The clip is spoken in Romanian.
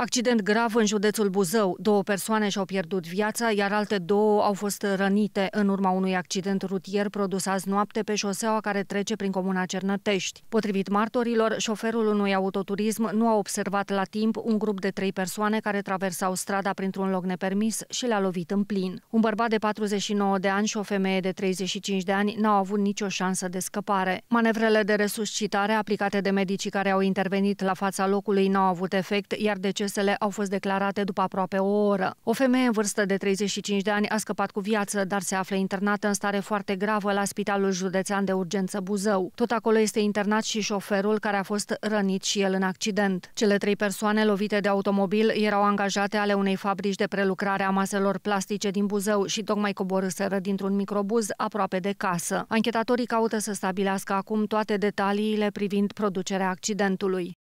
Accident grav în județul Buzău. Două persoane și-au pierdut viața, iar alte două au fost rănite în urma unui accident rutier produs azi noapte pe șoseaua care trece prin comuna Cernătești. Potrivit martorilor, șoferul unui autoturism nu a observat la timp un grup de trei persoane care traversau strada printr-un loc nepermis și le-a lovit în plin. Un bărbat de 49 de ani și o femeie de 35 de ani n-au avut nicio șansă de scăpare. Manevrele de resuscitare aplicate de medicii care au intervenit la fața locului n-au avut efect, iar ce. Decesele au fost declarate după aproape o oră. O femeie în vârstă de 35 de ani a scăpat cu viață, dar se află internată în stare foarte gravă la Spitalul Județean de Urgență Buzău. Tot acolo este internat și șoferul care a fost rănit și el în accident. Cele trei persoane lovite de automobil erau angajate ale unei fabrici de prelucrare a maselor plastice din Buzău și tocmai coborâseră dintr-un microbuz aproape de casă. Anchetatorii caută să stabilească acum toate detaliile privind producerea accidentului.